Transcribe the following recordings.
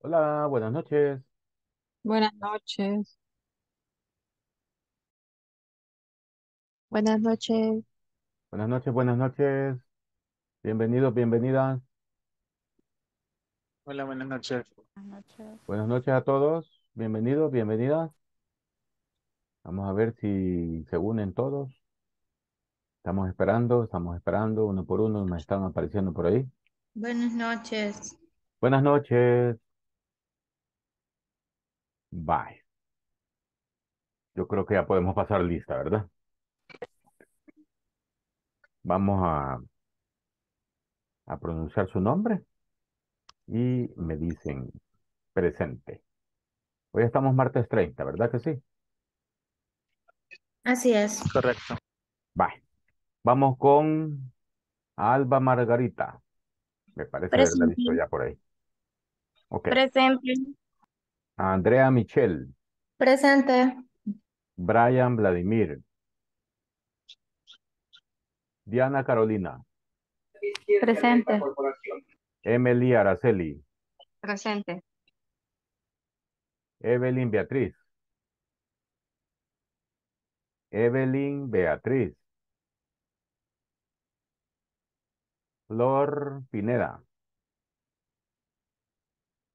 Hola, buenas noches. Buenas noches. Buenas noches. Buenas noches, buenas noches. Bienvenidos, bienvenidas. Hola, buenas noches. Buenas noches. a todos. Bienvenidos, bienvenidas. Vamos a ver si se unen todos. Estamos esperando, estamos esperando, uno por uno, me están apareciendo por ahí. Buenas noches. Buenas noches. Bye. Yo creo que ya podemos pasar lista, ¿verdad? Vamos a, a pronunciar su nombre y me dicen presente. Hoy estamos martes 30, ¿verdad que sí? Así es. Correcto. Bye. Vamos con Alba Margarita. Me parece que está visto ya por ahí. Ok. Presente. Andrea Michel. Presente. Brian Vladimir. Diana Carolina. Presente. Emily Araceli. Presente. Evelyn Beatriz. Evelyn Beatriz. Flor Pineda.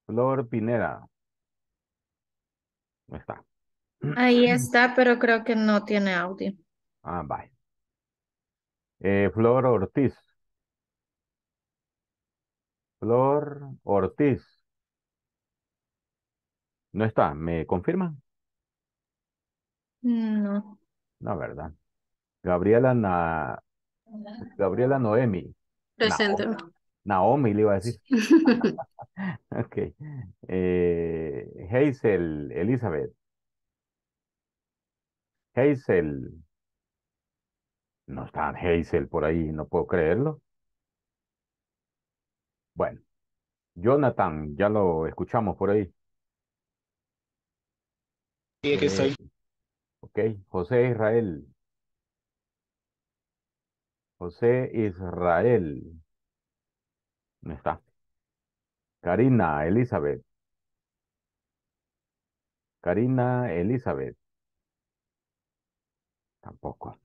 Flor Pineda está. Ahí está, pero creo que no tiene audio. Ah, vaya. Eh, Flor Ortiz. Flor Ortiz. No está, ¿me confirman? No. No, ¿verdad? Gabriela Na... Gabriela Noemi. Presente. Naomi le iba a decir. ok. Eh, Hazel, Elizabeth. Hazel. No está Hazel por ahí, no puedo creerlo. Bueno. Jonathan, ya lo escuchamos por ahí. Sí, que eh, soy? Ok, José Israel. José Israel. No está. Karina, Elizabeth. Karina, Elizabeth. Tampoco.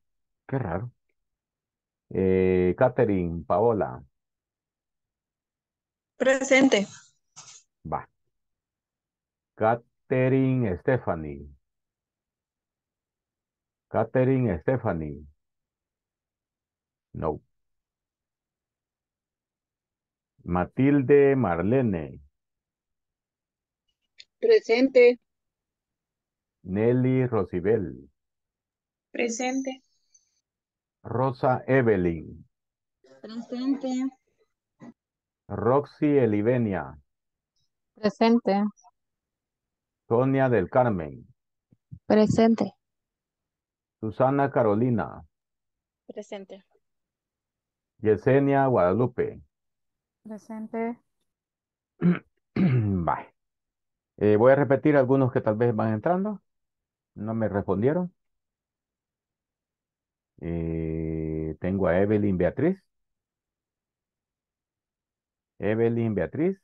Qué raro. Eh, Catherine, Paola. Presente. Va. Catherine, Stephanie. Catherine, Stephanie. No. Matilde Marlene. Presente. Nelly Rosibel. Presente. Rosa Evelyn. Presente. Roxy Elivenia. Presente. Sonia del Carmen. Presente. Susana Carolina. Presente. Yesenia Guadalupe. Presente. Eh, voy a repetir algunos que tal vez van entrando. No me respondieron. Eh, tengo a Evelyn Beatriz. Evelyn Beatriz.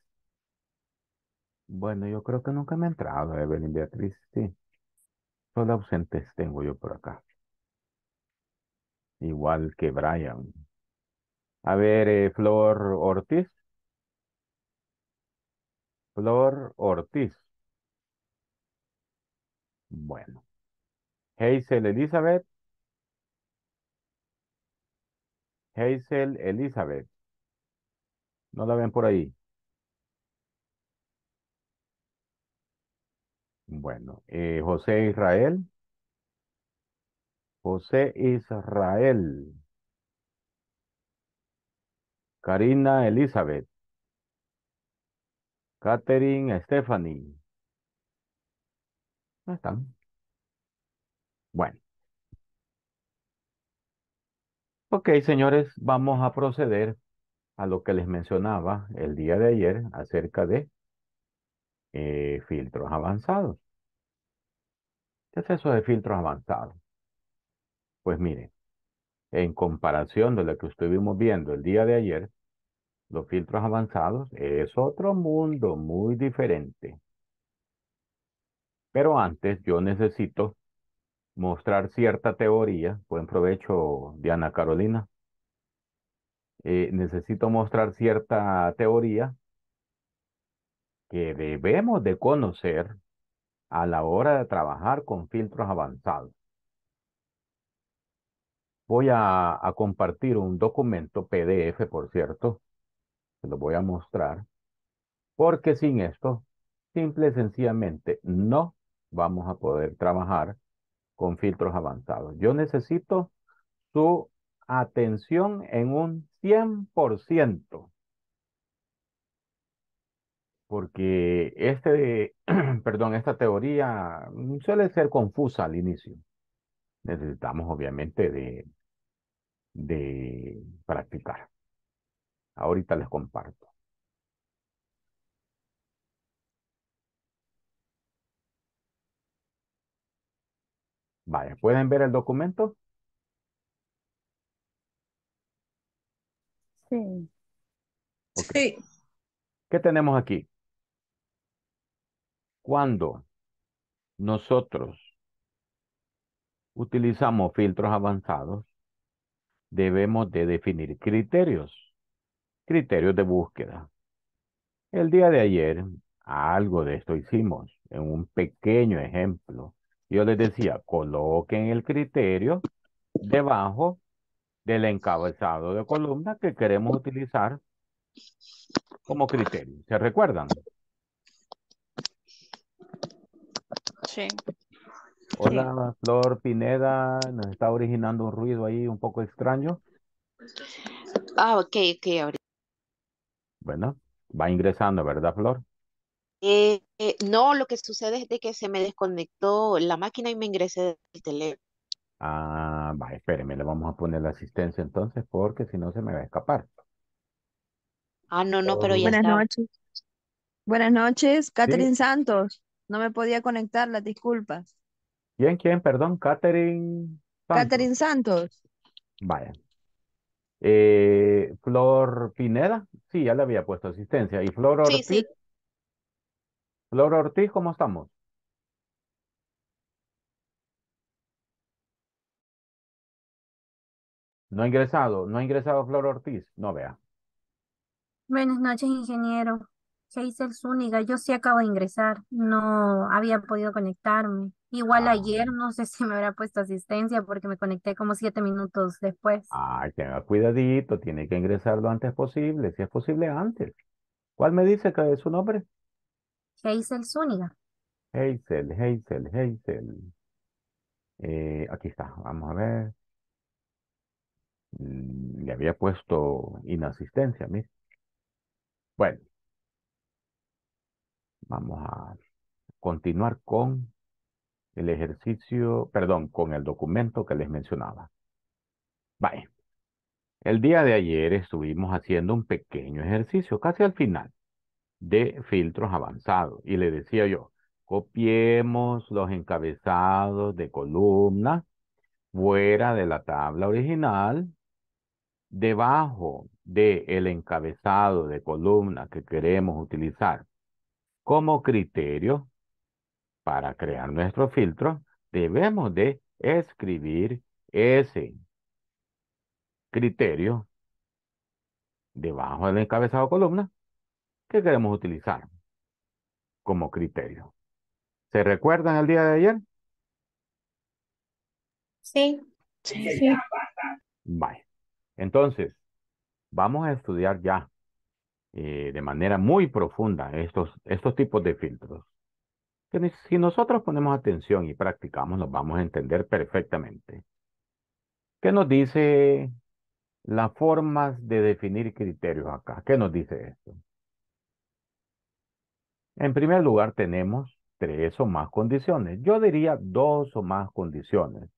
Bueno, yo creo que nunca me ha entrado Evelyn Beatriz, sí. Solo ausentes tengo yo por acá. Igual que Brian. A ver, eh, Flor Ortiz. Flor Ortiz. Bueno. Hazel Elizabeth. Hazel Elizabeth. ¿No la ven por ahí? Bueno, eh, José Israel. José Israel. Karina Elizabeth. Catherine, Stephanie. No están. Bueno. Ok, señores, vamos a proceder a lo que les mencionaba el día de ayer acerca de eh, filtros avanzados. ¿Qué es eso de filtros avanzados? Pues miren, en comparación de lo que estuvimos viendo el día de ayer, los filtros avanzados es otro mundo muy diferente. Pero antes yo necesito mostrar cierta teoría. Buen provecho, Diana Carolina. Eh, necesito mostrar cierta teoría que debemos de conocer a la hora de trabajar con filtros avanzados. Voy a compartir un documento PDF, por cierto, lo voy a mostrar, porque sin esto, simple y sencillamente, no vamos a poder trabajar con filtros avanzados. Yo necesito su atención en un 100%, porque este, perdón, esta teoría suele ser confusa al inicio. Necesitamos obviamente de, de practicar. Ahorita les comparto. Vaya, ¿pueden ver el documento? Sí. Sí. ¿Qué tenemos aquí? Cuando nosotros utilizamos filtros avanzados, debemos de definir criterios. Criterios de búsqueda. El día de ayer algo de esto hicimos en un pequeño ejemplo. Yo les decía, coloquen el criterio debajo del encabezado de columna que queremos utilizar como criterio. ¿Se recuerdan? Sí. Hola, Flor Pineda. Nos está originando un ruido ahí un poco extraño. Ah, ok, ok, bueno, va ingresando, ¿verdad, Flor? Eh, eh, no, lo que sucede es de que se me desconectó la máquina y me ingresé del teléfono. Ah, va, espéreme, le vamos a poner la asistencia entonces porque si no se me va a escapar. Ah, no, no, pero ya Buenas noches. Buenas noches, Catherine Santos. No me podía conectar, las disculpas. ¿Quién, quién? Perdón, Catherine Santos. Catherine Santos. Vaya, eh, Flor Pineda, sí, ya le había puesto asistencia. ¿Y Flor Ortiz? Flor Ortiz, ¿cómo estamos? No ha ingresado, no ha ingresado Flor Ortiz, no vea. Buenas noches, ingeniero. Keisel Zúñiga, yo sí acabo de ingresar, no había podido conectarme. Igual ayer, no sé si me habrá puesto asistencia porque me conecté como siete minutos después. Ah, tenga cuidadito, tiene que ingresar lo antes posible, si es posible antes. ¿Cuál me dice que es su nombre? Hazel Zúñiga. Hazel, Hazel, Hazel. Eh, aquí está, vamos a ver. Mm, le había puesto inasistencia, mí. Bueno, vamos a continuar con el ejercicio, perdón, con el documento que les mencionaba. vale el día de ayer estuvimos haciendo un pequeño ejercicio, casi al final, de filtros avanzados. Y le decía yo, copiemos los encabezados de columna fuera de la tabla original, debajo del el encabezado de columna que queremos utilizar como criterio, para crear nuestro filtro, debemos de escribir ese criterio debajo del encabezado columna que queremos utilizar como criterio. ¿Se recuerdan el día de ayer? Sí. Sí. Vale. Entonces, vamos a estudiar ya eh, de manera muy profunda estos, estos tipos de filtros si nosotros ponemos atención y practicamos, nos vamos a entender perfectamente. ¿Qué nos dice las formas de definir criterios acá? ¿Qué nos dice esto? En primer lugar, tenemos tres o más condiciones. Yo diría dos o más condiciones.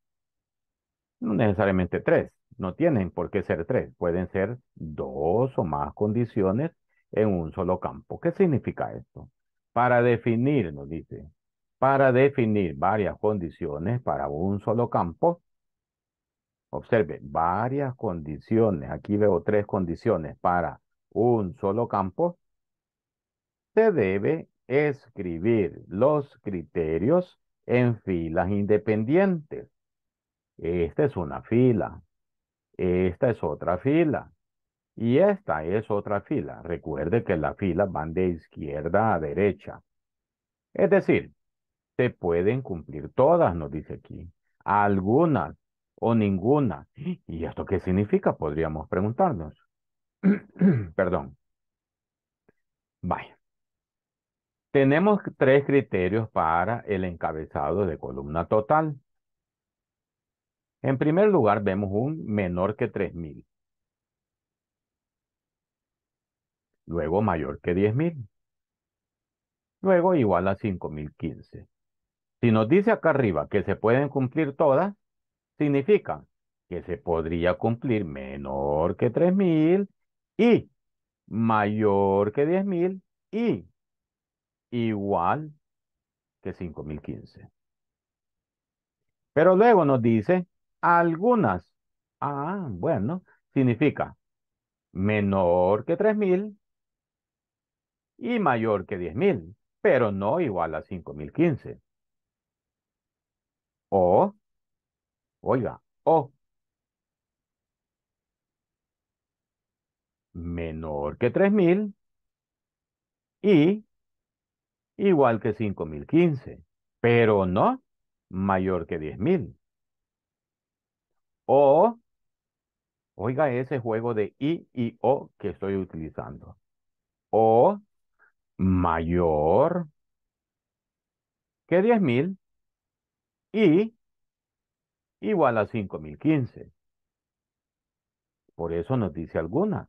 No necesariamente tres. No tienen por qué ser tres. Pueden ser dos o más condiciones en un solo campo. ¿Qué significa esto? para definir, nos dice, para definir varias condiciones para un solo campo. Observe, varias condiciones, aquí veo tres condiciones para un solo campo. Se debe escribir los criterios en filas independientes. Esta es una fila, esta es otra fila, y esta es otra fila. Recuerde que las filas van de izquierda a derecha. Es decir, se pueden cumplir todas, nos dice aquí. Algunas o ninguna. ¿Y esto qué significa? Podríamos preguntarnos. Perdón. Vaya. Tenemos tres criterios para el encabezado de columna total. En primer lugar, vemos un menor que 3000. luego mayor que 10.000, luego igual a 5.015. Si nos dice acá arriba que se pueden cumplir todas, significa que se podría cumplir menor que 3.000 y mayor que 10.000 y igual que 5.015. Pero luego nos dice algunas. Ah, bueno, significa menor que 3.000 y mayor que 10.000, pero no igual a 5.015. O, oiga, o menor que 3.000 y igual que 5.015, pero no mayor que 10.000. O, oiga ese juego de I y O que estoy utilizando. O mayor que 10.000 y igual a 5.015. Por eso nos dice alguna,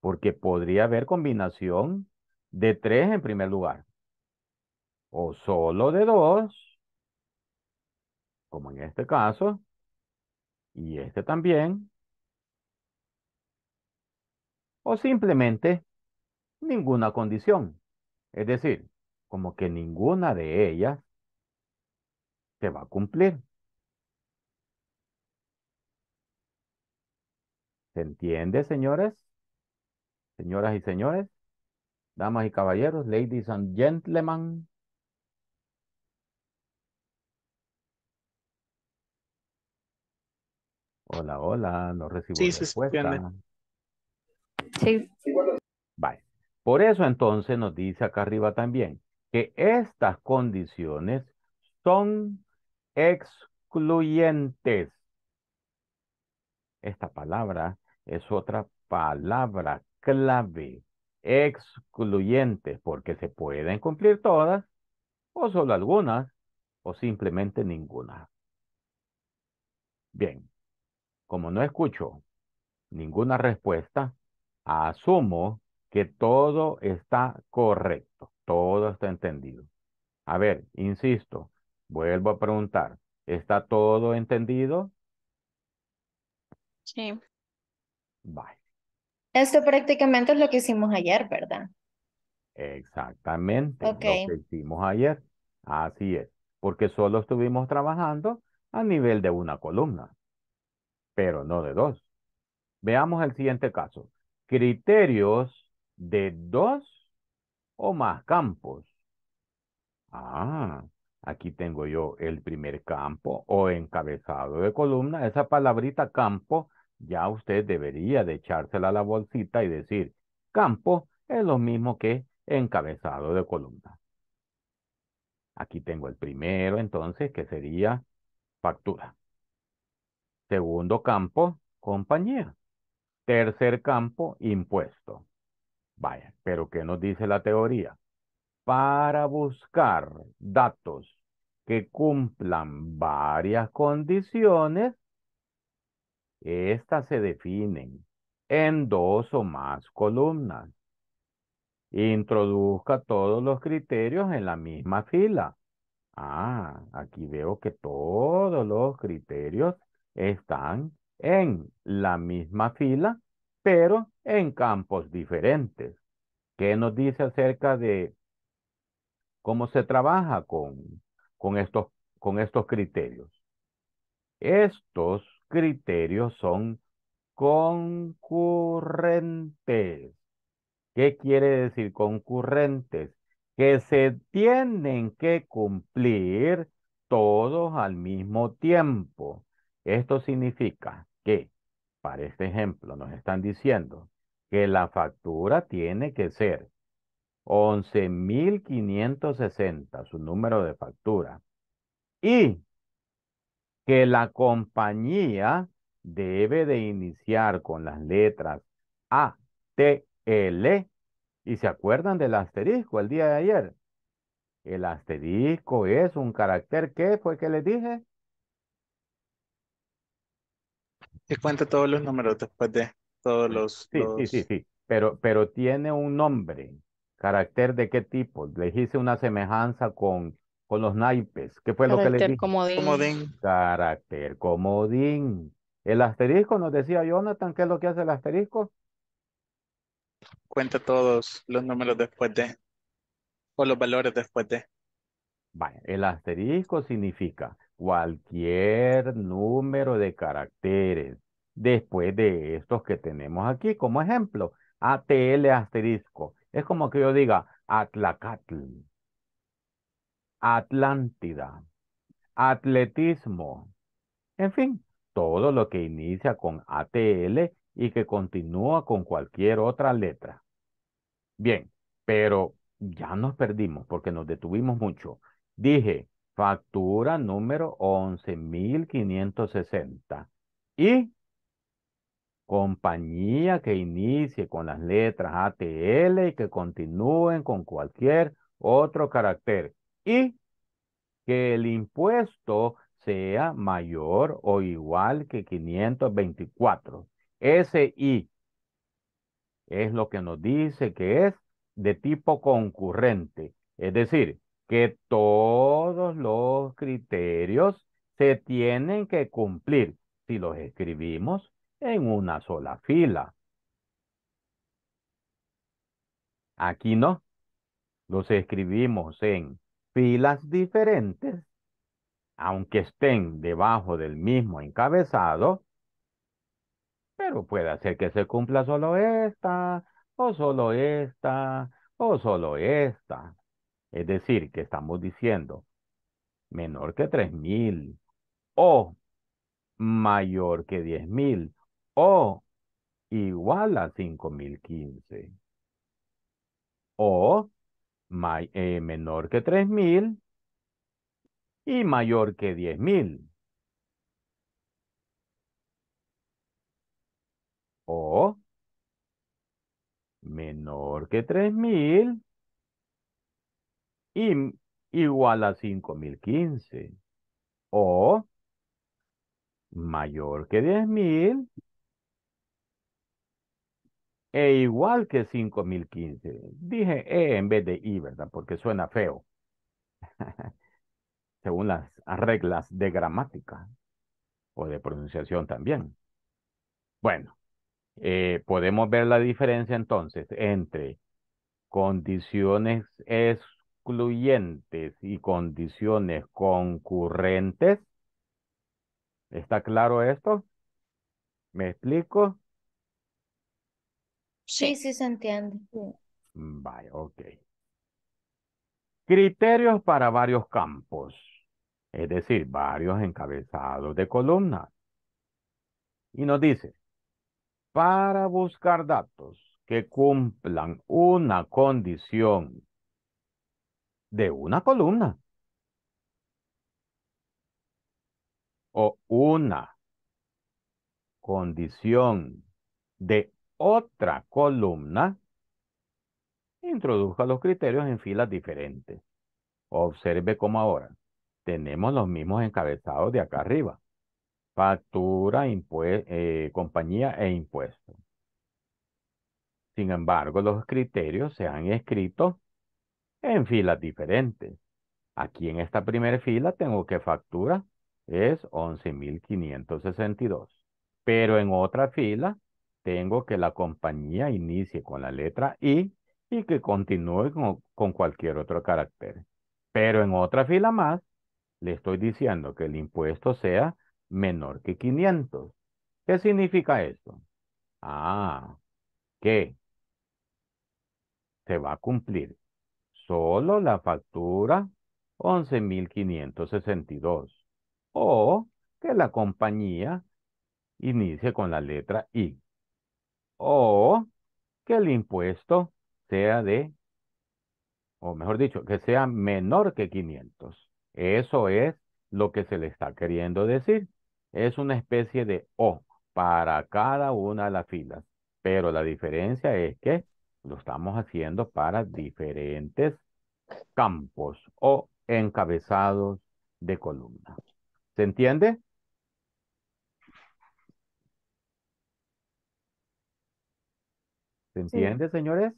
porque podría haber combinación de tres en primer lugar, o solo de dos, como en este caso, y este también, o simplemente ninguna condición. Es decir, como que ninguna de ellas se va a cumplir. ¿Se entiende, señores? Señoras y señores, damas y caballeros, ladies and gentlemen. Hola, hola, no recibo sí, respuesta. sí, por eso entonces nos dice acá arriba también que estas condiciones son excluyentes. Esta palabra es otra palabra clave, excluyentes, porque se pueden cumplir todas o solo algunas o simplemente ninguna. Bien, como no escucho ninguna respuesta, asumo que todo está correcto, todo está entendido. A ver, insisto, vuelvo a preguntar, ¿está todo entendido? Sí. Vale. Esto prácticamente es lo que hicimos ayer, ¿verdad? Exactamente, lo que hicimos ayer. Así es, porque solo estuvimos trabajando a nivel de una columna, pero no de dos. Veamos el siguiente caso. Criterios de dos o más campos. Ah, aquí tengo yo el primer campo o encabezado de columna. Esa palabrita campo ya usted debería de echársela a la bolsita y decir campo es lo mismo que encabezado de columna. Aquí tengo el primero entonces que sería factura. Segundo campo, compañía. Tercer campo, impuesto. Vaya, pero ¿qué nos dice la teoría? Para buscar datos que cumplan varias condiciones, estas se definen en dos o más columnas. Introduzca todos los criterios en la misma fila. Ah, aquí veo que todos los criterios están en la misma fila pero en campos diferentes. ¿Qué nos dice acerca de cómo se trabaja con, con, estos, con estos criterios? Estos criterios son concurrentes. ¿Qué quiere decir concurrentes? Que se tienen que cumplir todos al mismo tiempo. Esto significa que para este ejemplo, nos están diciendo que la factura tiene que ser 11.560, su número de factura, y que la compañía debe de iniciar con las letras A, T, L, y se acuerdan del asterisco el día de ayer. El asterisco es un carácter que fue que les dije cuenta todos los números después de todos los... Sí, sí, sí, pero, pero tiene un nombre, carácter de qué tipo. Le hice una semejanza con, con los naipes. ¿Qué fue lo que le dije? Comodín. comodín. Carácter comodín. El asterisco, nos decía Jonathan, ¿qué es lo que hace el asterisco? Cuenta todos los números después de, o los valores después de. el asterisco significa cualquier número de caracteres después de estos que tenemos aquí como ejemplo. ATL asterisco. Es como que yo diga Atlacatl, Atlántida, atletismo. En fin, todo lo que inicia con ATL y que continúa con cualquier otra letra. Bien, pero ya nos perdimos porque nos detuvimos mucho. Dije, factura número 11.560 y Compañía que inicie con las letras ATL y que continúen con cualquier otro carácter. Y que el impuesto sea mayor o igual que 524. SI es lo que nos dice que es de tipo concurrente. Es decir, que todos los criterios se tienen que cumplir. Si los escribimos, en una sola fila. Aquí no. Los escribimos en filas diferentes, aunque estén debajo del mismo encabezado, pero puede ser que se cumpla solo esta, o solo esta, o solo esta. Es decir, que estamos diciendo menor que 3.000 o mayor que mil... O igual a 5015. O may, eh, menor que 3000 y mayor que 10000. O menor que 3000 y igual a 5015. O mayor que 10.000 e igual que 5015. Dije E en vez de I, ¿verdad? Porque suena feo. Según las reglas de gramática o de pronunciación también. Bueno, eh, podemos ver la diferencia entonces entre condiciones excluyentes y condiciones concurrentes. ¿Está claro esto? ¿Me explico? Sí, sí se entiende. Vaya, ok. Criterios para varios campos, es decir, varios encabezados de columna. Y nos dice, para buscar datos que cumplan una condición de una columna o una condición de otra columna, introduzca los criterios en filas diferentes. Observe cómo ahora tenemos los mismos encabezados de acá arriba. Factura, eh, compañía e impuesto. Sin embargo, los criterios se han escrito en filas diferentes. Aquí en esta primera fila tengo que factura es 11.562. Pero en otra fila tengo que la compañía inicie con la letra I y que continúe con, cualquier otro carácter. Pero en otra fila más, le estoy diciendo que el impuesto sea menor que 500. ¿Qué significa esto? Ah, que se va a cumplir solo la factura 11.562 o que la compañía inicie con la letra I o que el impuesto sea de, o mejor dicho, que sea menor que 500. Eso es lo que se le está queriendo decir. Es una especie de O para cada una de las filas, pero la diferencia es que lo estamos haciendo para diferentes campos o encabezados de columna. ¿Se entiende? ¿Se entiende, señores?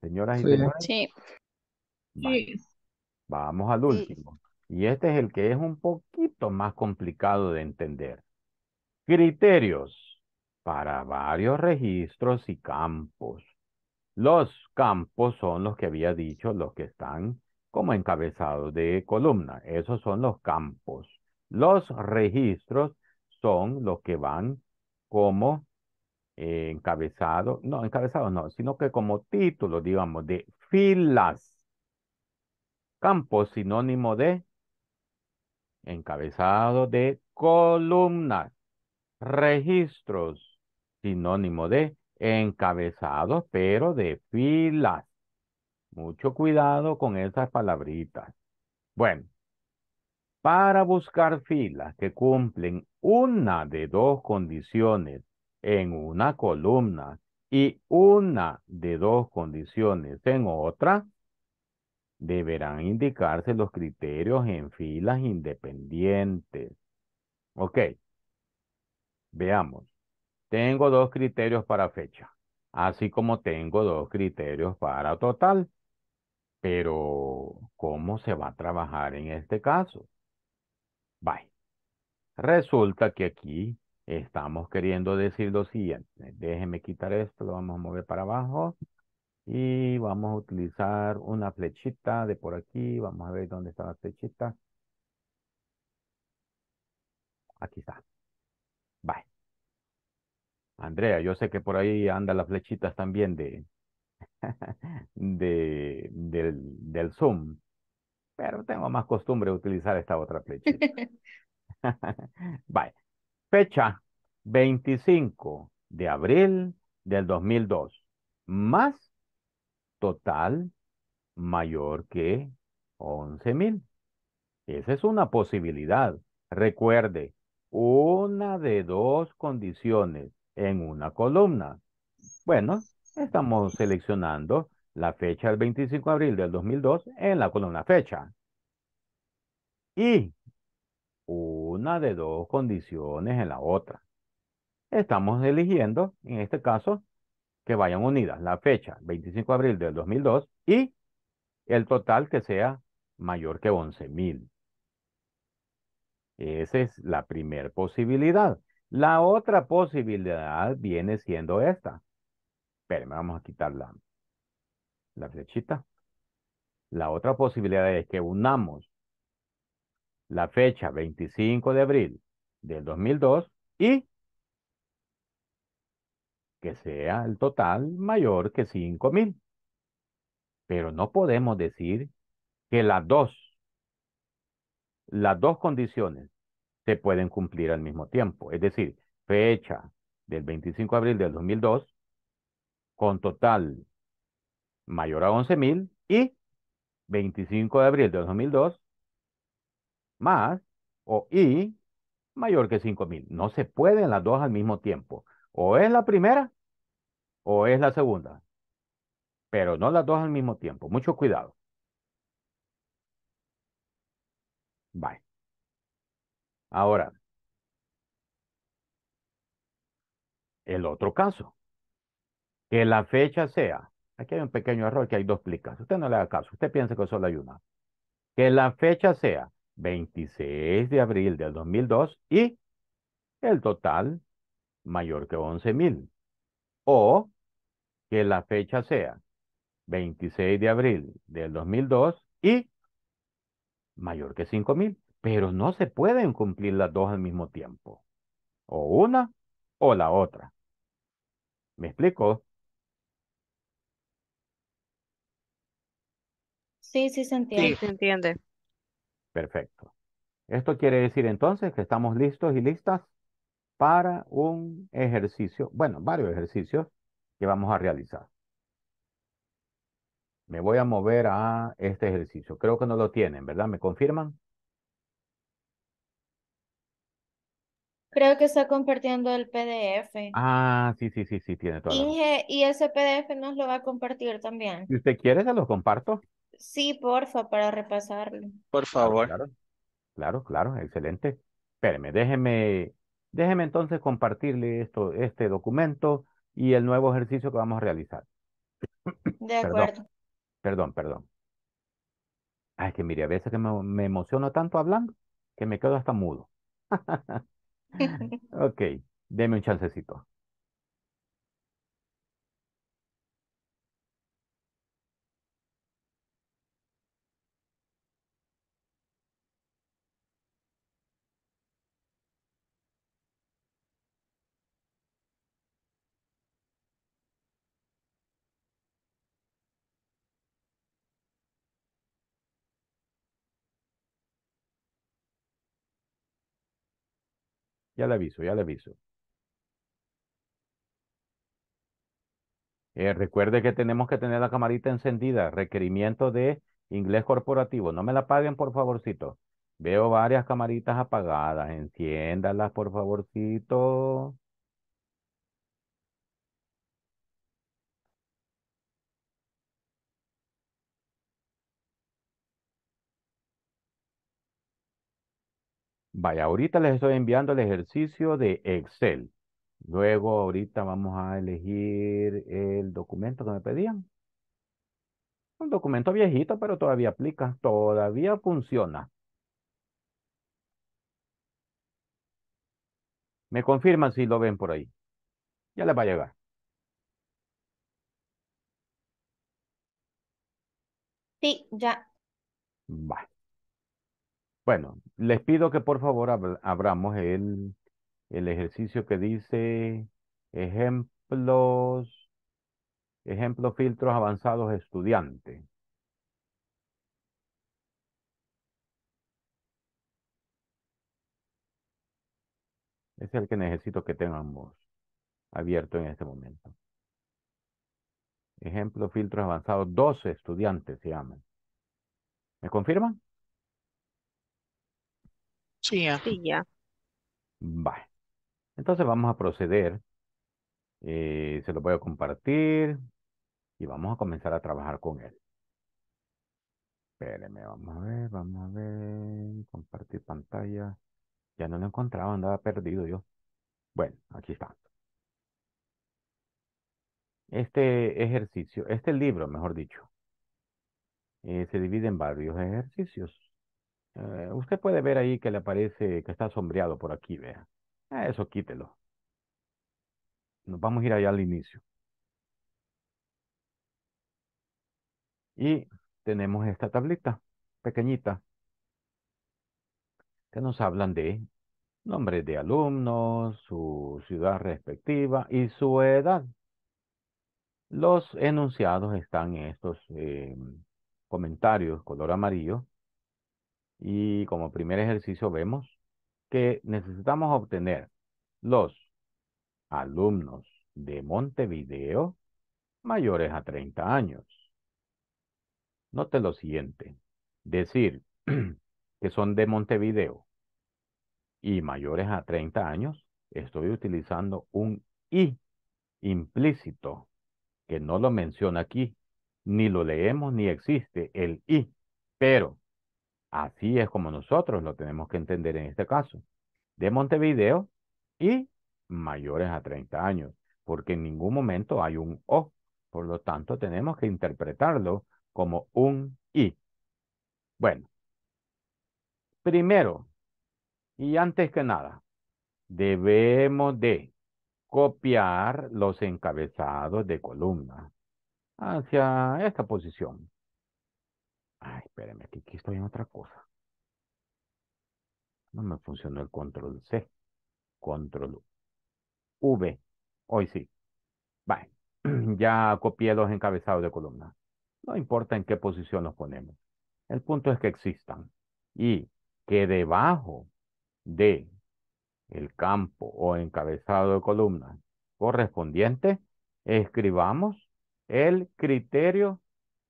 Señoras y señores. Sí. Vamos al último. Y este es el que es un poquito más complicado de entender. Criterios para varios registros y campos. Los campos son los que había dicho, los que están como encabezados de columna. Esos son los campos. Los registros son los que van como eh, encabezado, no, encabezado no, sino que como título, digamos, de filas. Campo sinónimo de encabezado de columnas. Registros sinónimo de encabezado, pero de filas. Mucho cuidado con esas palabritas. Bueno, para buscar filas que cumplen una de dos condiciones en una columna y una de dos condiciones en otra, deberán indicarse los criterios en filas independientes. Ok. Veamos. Tengo dos criterios para fecha, así como tengo dos criterios para total. Pero, ¿cómo se va a trabajar en este caso? Bye. Resulta que aquí Estamos queriendo decir lo siguiente. Déjenme quitar esto, lo vamos a mover para abajo. Y vamos a utilizar una flechita de por aquí. Vamos a ver dónde está la flechita. Aquí está. Bye. Andrea, yo sé que por ahí andan las flechitas también de, de, del, del Zoom, pero tengo más costumbre de utilizar esta otra flechita. Bye. Fecha 25 de abril del 2002. Más total mayor que 11,000. Esa es una posibilidad. Recuerde, una de dos condiciones en una columna. Bueno, estamos seleccionando la fecha del 25 de abril del 2002 en la columna fecha. Y una de dos condiciones en la otra. Estamos eligiendo, en este caso, que vayan unidas la fecha 25 de abril del 2002 y el total que sea mayor que 11.000. Esa es la primera posibilidad. La otra posibilidad viene siendo esta. pero vamos a quitar la, la flechita. La otra posibilidad es que unamos la fecha 25 de abril del 2002 y que sea el total mayor que 5.000. Pero no podemos decir que las dos, las dos condiciones se pueden cumplir al mismo tiempo. Es decir, fecha del 25 de abril del 2002 con total mayor a 11.000 y 25 de abril del 2002 más o y mayor que 5000. No se pueden las dos al mismo tiempo. O es la primera o es la segunda. Pero no las dos al mismo tiempo. Mucho cuidado. Bye. Ahora, el otro caso, que la fecha sea, aquí hay un pequeño error que hay dos plicas, usted no le haga caso, usted piensa que solo hay una, que la fecha sea 26 de abril del 2002 y el total mayor que 11.000. O que la fecha sea 26 de abril del 2002 y mayor que 5.000. Pero no se pueden cumplir las dos al mismo tiempo. O una o la otra. ¿Me explico? Sí, sí se entiende. Sí, se entiende. Perfecto. Esto quiere decir entonces que estamos listos y listas para un ejercicio, bueno, varios ejercicios que vamos a realizar. Me voy a mover a este ejercicio. Creo que no lo tienen, ¿verdad? ¿Me confirman? Creo que está compartiendo el PDF. Ah, sí, sí, sí, sí, tiene todo. y ese PDF nos lo va a compartir también. Si usted quiere, se lo comparto. Sí, porfa, para repasarlo. Por ah, favor. Claro, claro, claro, excelente. Espéreme, déjeme, déjeme entonces compartirle esto, este documento y el nuevo ejercicio que vamos a realizar. De acuerdo. Perdón, perdón. Ay, que mire, a veces que me, me emociono tanto hablando que me quedo hasta mudo. ok, deme un chancecito. Ya le aviso, ya le aviso. Eh, recuerde que tenemos que tener la camarita encendida. Requerimiento de inglés corporativo. No me la paguen, por favorcito. Veo varias camaritas apagadas. Enciéndalas, por favorcito. Vaya, ahorita les estoy enviando el ejercicio de Excel. Luego ahorita vamos a elegir el documento que me pedían. Un documento viejito, pero todavía aplica, todavía funciona. Me confirman si lo ven por ahí. Ya les va a llegar. Sí, ya. Vaya. Bueno, les pido que por favor abramos el, ejercicio que dice ejemplos, ejemplos filtros avanzados estudiante. Es el que necesito que tengamos abierto en este momento. Ejemplo, filtros avanzados, dos estudiantes se llaman. ¿Me confirman? Sí ya. Vale. Entonces vamos a proceder. Eh, se lo voy a compartir y vamos a comenzar a trabajar con él. Espérenme, vamos a ver, vamos a ver. Compartir pantalla. Ya no lo encontraba, andaba perdido yo. Bueno, aquí está. Este ejercicio, este libro, mejor dicho, eh, se divide en varios ejercicios. Eh, usted puede ver ahí que le parece que está sombreado por aquí, vea. Ah, eso quítelo. Nos vamos a ir allá al inicio. Y tenemos esta tablita pequeñita que nos hablan de nombres de alumnos, su ciudad respectiva y su edad. Los enunciados están en estos eh, comentarios color amarillo y como primer ejercicio vemos que necesitamos obtener los alumnos de Montevideo mayores a 30 años. Note lo siguiente, decir que son de Montevideo y mayores a 30 años, estoy utilizando un I implícito que no lo menciona aquí, ni lo leemos ni existe el I, pero Así es como nosotros lo tenemos que entender en este caso. De Montevideo y mayores a 30 años, porque en ningún momento hay un O. Por lo tanto, tenemos que interpretarlo como un I. Bueno, primero, y antes que nada, debemos de copiar los encabezados de columna hacia esta posición. Ay, espérenme, aquí, aquí estoy en otra cosa. No me funcionó el control C. Control V. Hoy sí. Bueno, Ya copié los encabezados de columna. No importa en qué posición los ponemos. El punto es que existan. Y que debajo de el campo o encabezado de columna correspondiente, escribamos el criterio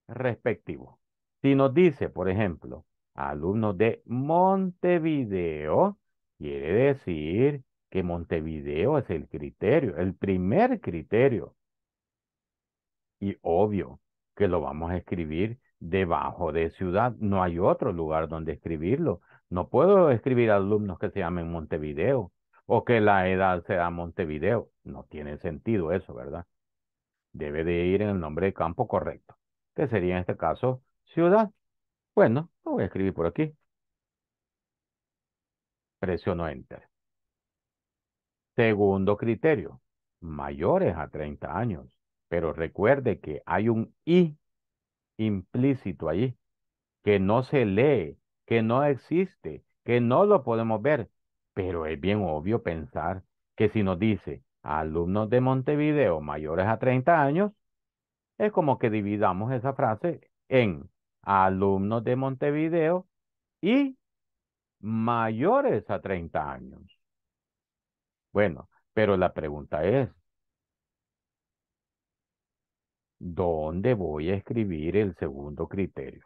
respectivo. Si nos dice, por ejemplo, alumnos de Montevideo, quiere decir que Montevideo es el criterio, el primer criterio. Y obvio que lo vamos a escribir debajo de ciudad. No hay otro lugar donde escribirlo. No puedo escribir alumnos que se llamen Montevideo o que la edad sea Montevideo. No tiene sentido eso, ¿verdad? Debe de ir en el nombre de campo correcto, que sería en este caso Ciudad. Bueno, lo voy a escribir por aquí. Presiono Enter. Segundo criterio, mayores a 30 años. Pero recuerde que hay un I implícito ahí, que no se lee, que no existe, que no lo podemos ver. Pero es bien obvio pensar que si nos dice alumnos de Montevideo mayores a 30 años, es como que dividamos esa frase en alumnos de Montevideo y mayores a 30 años. Bueno, pero la pregunta es, ¿dónde voy a escribir el segundo criterio?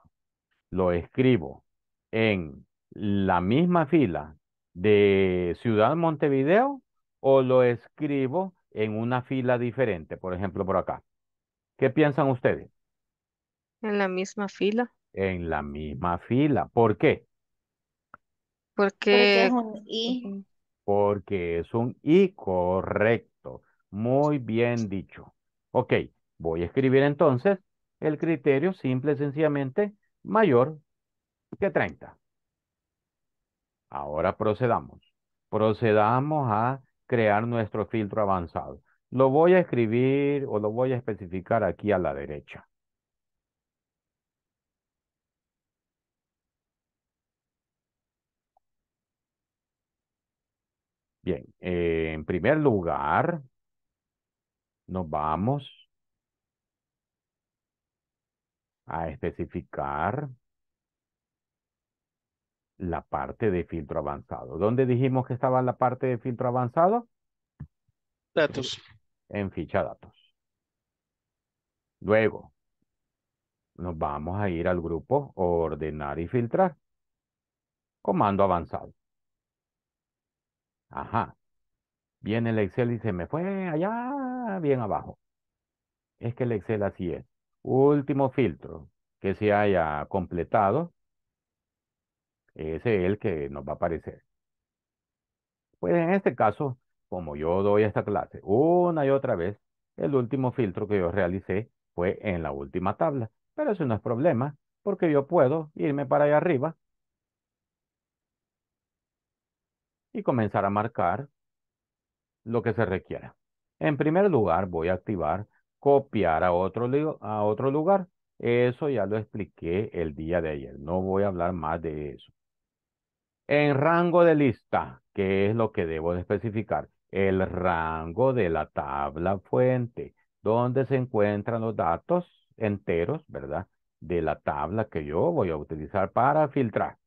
Lo escribo en la misma fila de Ciudad Montevideo o lo escribo en una fila diferente, por ejemplo, por acá. ¿Qué piensan ustedes? En la misma fila. En la misma fila. ¿Por qué? Porque es un I. Porque es un I, correcto. Muy bien dicho. Ok, voy a escribir entonces el criterio simple y sencillamente mayor que 30. Ahora procedamos. Procedamos a crear nuestro filtro avanzado. Lo voy a escribir o lo voy a especificar aquí a la derecha. Bien, eh, en primer lugar, nos vamos a especificar la parte de filtro avanzado. ¿Dónde dijimos que estaba la parte de filtro avanzado? Datos. En ficha datos. Luego, nos vamos a ir al grupo ordenar y filtrar. Comando avanzado. Ajá. Viene el Excel y se me fue allá, bien abajo. Es que el Excel así es. Último filtro que se haya completado, ese es el que nos va a aparecer. Pues en este caso, como yo doy esta clase una y otra vez, el último filtro que yo realicé fue en la última tabla. Pero eso no es problema, porque yo puedo irme para allá arriba y comenzar a marcar lo que se requiera. En primer lugar, voy a activar copiar a otro, a otro lugar. Eso ya lo expliqué el día de ayer. No voy a hablar más de eso. En rango de lista, ¿qué es lo que debo especificar? El rango de la tabla fuente, donde se encuentran los datos enteros, ¿verdad? De la tabla que yo voy a utilizar para filtrar.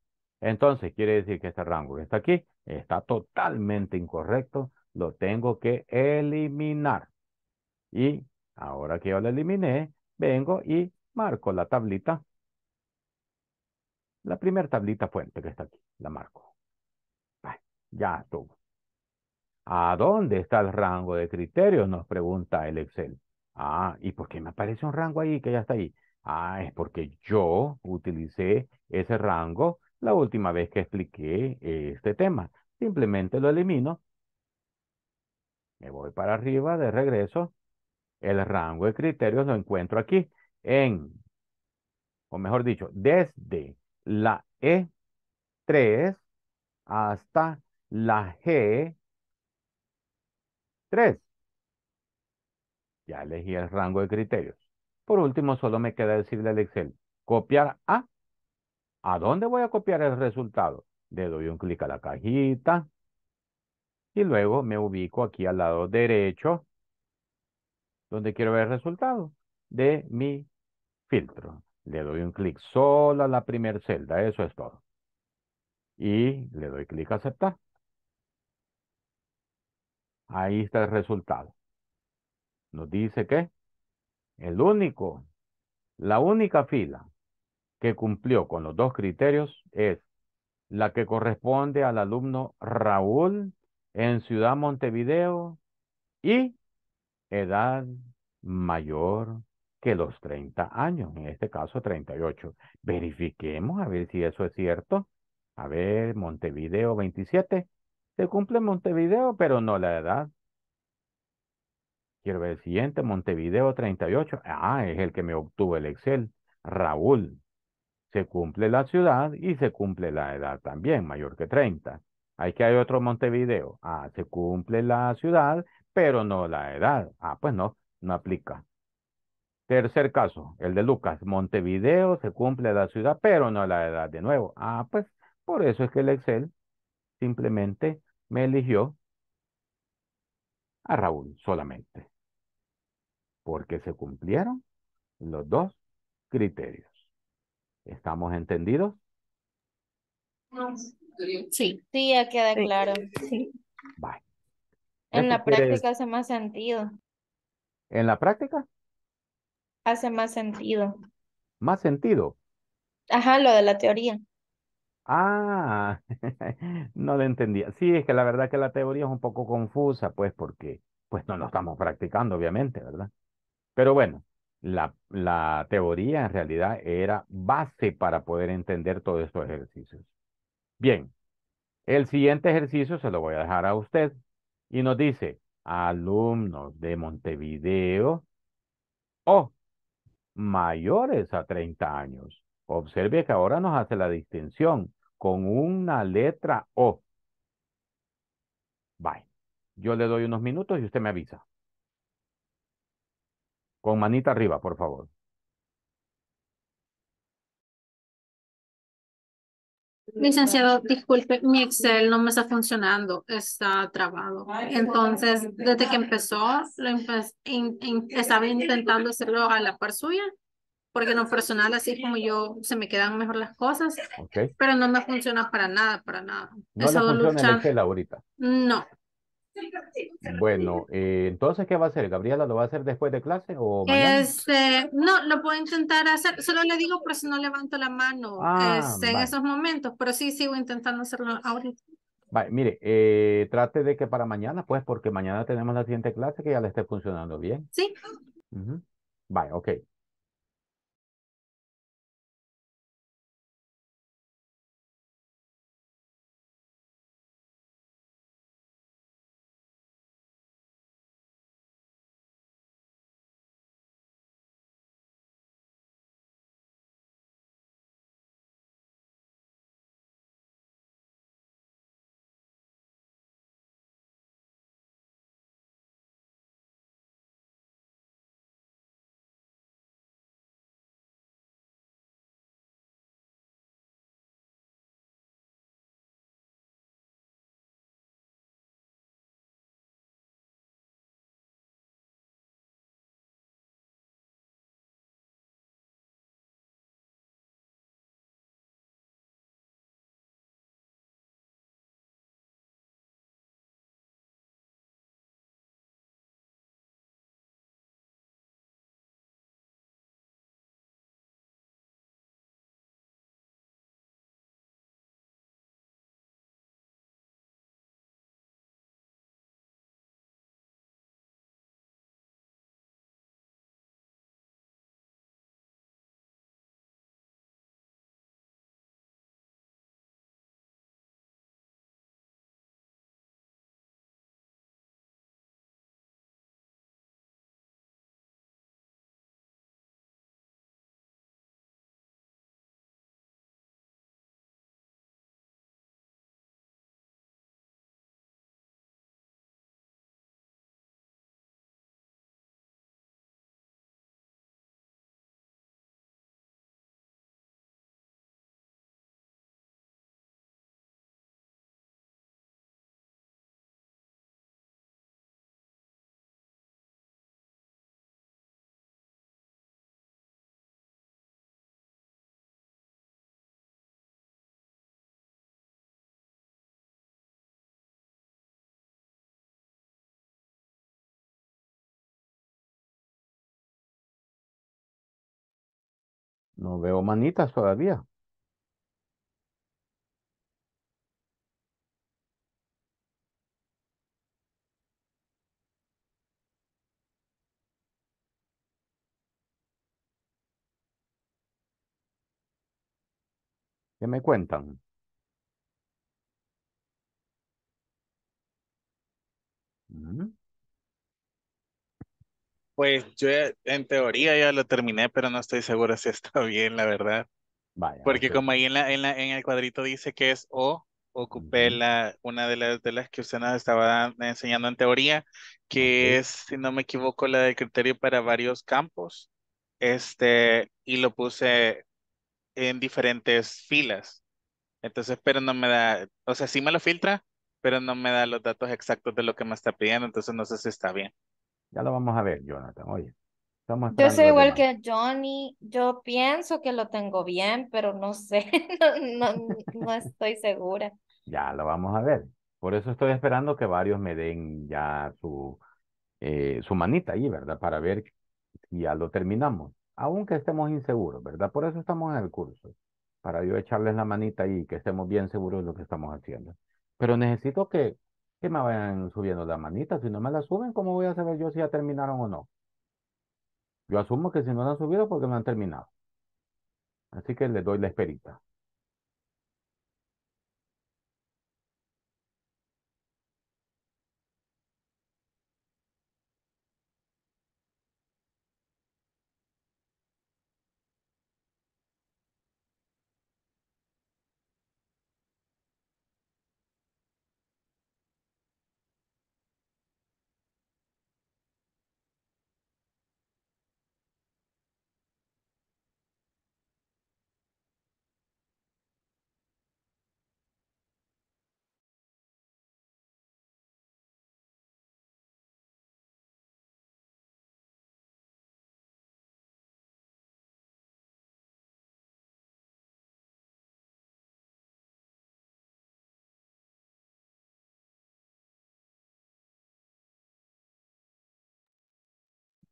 Entonces, quiere decir que este rango está aquí está totalmente incorrecto, lo tengo que eliminar. Y ahora que yo lo eliminé, vengo y marco la tablita. La primera tablita fuente que está aquí, la marco. ya estuvo. ¿A dónde está el rango de criterios? Nos pregunta el Excel. Ah, ¿y por qué me aparece un rango ahí que ya está ahí? Ah, es porque yo utilicé ese rango la última vez que expliqué este tema. Simplemente lo elimino. Me voy para arriba de regreso. El rango de criterios lo encuentro aquí en, o mejor dicho, desde la E3 hasta la G3. Ya elegí el rango de criterios. Por último, solo me queda decirle al Excel, copiar a. ¿A dónde voy a copiar el resultado? Le doy un clic a la cajita. Y luego me ubico aquí al lado derecho, donde quiero ver el resultado de mi filtro. Le doy un clic solo a la primera celda, eso es todo. Y le doy clic a aceptar. Ahí está el resultado. Nos dice que el único, la única fila que cumplió con los dos criterios es la que corresponde al alumno Raúl en Ciudad Montevideo y edad mayor que los 30 años, en este caso 38. Verifiquemos a ver si eso es cierto. A ver, Montevideo 27. Se cumple Montevideo, pero no la edad. Quiero ver el siguiente, Montevideo 38. Ah, es el que me obtuvo el Excel. Raúl se cumple la ciudad y se cumple la edad también, mayor que 30. que hay otro Montevideo. Ah, se cumple la ciudad, pero no la edad. Ah, pues no, no aplica. Tercer caso, el de Lucas. Montevideo se cumple la ciudad, pero no la edad de nuevo. Ah, pues por eso es que el Excel simplemente me eligió a Raúl solamente. Porque se cumplieron los dos criterios. ¿Estamos entendidos? Sí. Sí, ya queda claro. Sí. En la práctica hace más sentido. ¿En la práctica? Hace más sentido. ¿Más sentido? Ajá, lo de la teoría. Ah, no lo entendía. Sí, es que la verdad que la teoría es un poco confusa, pues, porque pues no lo estamos practicando, obviamente, ¿verdad? Pero bueno, la, teoría en realidad era base para poder entender todos estos ejercicios. Bien, el siguiente ejercicio se lo voy a dejar a usted y nos dice, alumnos de Montevideo o oh, mayores a 30 años. Observe que ahora nos hace la distinción con una letra O. Bye. Yo le doy unos minutos y usted me avisa. Con manita arriba, por favor. Licenciado, disculpe, mi Excel no me está funcionando, está trabado. Entonces, desde que empezó, lo estaba intentando hacerlo a la par suya, porque en lo personal, así como yo, se me quedan mejor las cosas, pero no me funciona para nada, para nada. No le funciona el No, bueno, eh, entonces, ¿qué va a hacer? ¿Gabriela lo va a hacer después de clase o mañana? Este, no, lo puedo intentar hacer. Solo le digo por si no levanto la mano ah, este, en esos momentos, pero sí sigo intentando hacerlo Ahora. mire, eh, trate de que para mañana, pues, porque mañana tenemos la siguiente clase que ya le esté funcionando bien. Sí. Uh Vale, ok. No veo manitas todavía. ¿Qué me cuentan? Pues yo en teoría ya lo terminé, pero no estoy seguro si está bien, la verdad. Vaya, Porque como ahí en, la, en, la, en el cuadrito dice que es O, ocupé la, una de las, de las que usted nos estaba enseñando en teoría, que es, si no me equivoco, la de criterio para varios campos. Este, y lo puse en diferentes filas. Entonces, pero no me da, o sea, sí me lo filtra, pero no me da los datos exactos de lo que me está pidiendo, entonces no sé si está bien. Ya lo vamos a ver, Jonathan, oye. yo soy igual que Johnny, yo pienso que lo tengo bien, pero no sé, no, no, estoy segura. ya lo vamos a ver. Por eso estoy esperando que varios me den ya su, eh, su manita ahí, ¿verdad? Para ver si ya lo terminamos. Aunque estemos inseguros, ¿verdad? Por eso estamos en el curso. Para yo echarles la manita ahí y que estemos bien seguros de lo que estamos haciendo. Pero necesito que que me vayan subiendo la manita Si no me la suben, ¿cómo voy a saber yo si ya terminaron o no? Yo asumo que si no la han subido porque no han terminado. Así que les doy la esperita.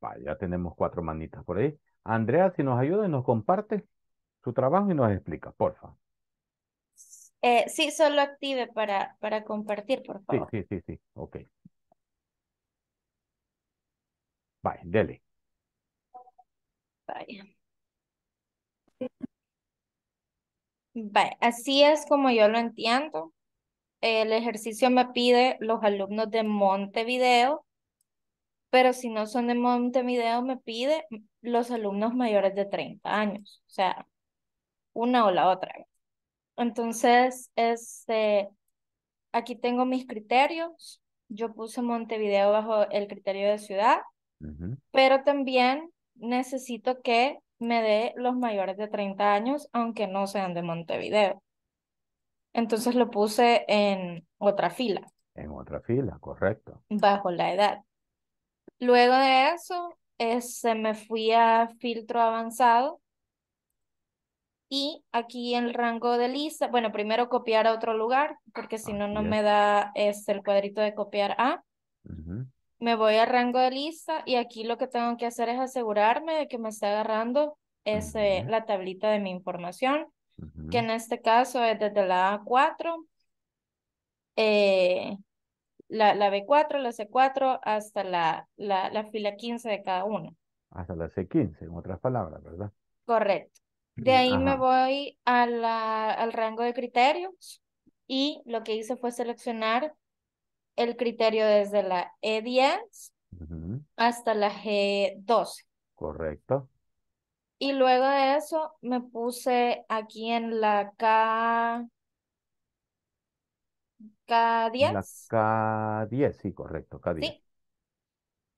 Vale, ya tenemos cuatro manitas por ahí. Andrea, si nos ayuda y nos comparte su trabajo y nos explica, por favor. Eh, sí, solo active para, para compartir, por favor. Sí, sí, sí, sí, ok. Vale, dele. Vale. Vale, así es como yo lo entiendo. El ejercicio me pide los alumnos de Montevideo pero si no son de Montevideo, me pide los alumnos mayores de 30 años, o sea, una o la otra. Entonces, este, aquí tengo mis criterios. Yo puse Montevideo bajo el criterio de ciudad, pero también necesito que me dé los mayores de 30 años, aunque no sean de Montevideo. Entonces lo puse en otra fila. En otra fila, correcto. Bajo la edad. Luego de eso, se este, me fui a filtro avanzado. Y aquí el rango de lista, bueno, primero copiar a otro lugar, porque si no, no me da es este, el cuadrito de copiar a. Me voy al rango de lista y aquí lo que tengo que hacer es asegurarme de que me está agarrando ese, la tablita de mi información, que en este caso es desde la A4. Eh, la, B4, la C4, hasta la, la, la fila 15 de cada una. Hasta la C15, en otras palabras, ¿verdad? Correcto. De ahí me voy a la, al rango de criterios y lo que hice fue seleccionar el criterio desde la E10 hasta la G12. Correcto. Y luego de eso me puse aquí en la K, K10. La K10, sí, correcto, K10.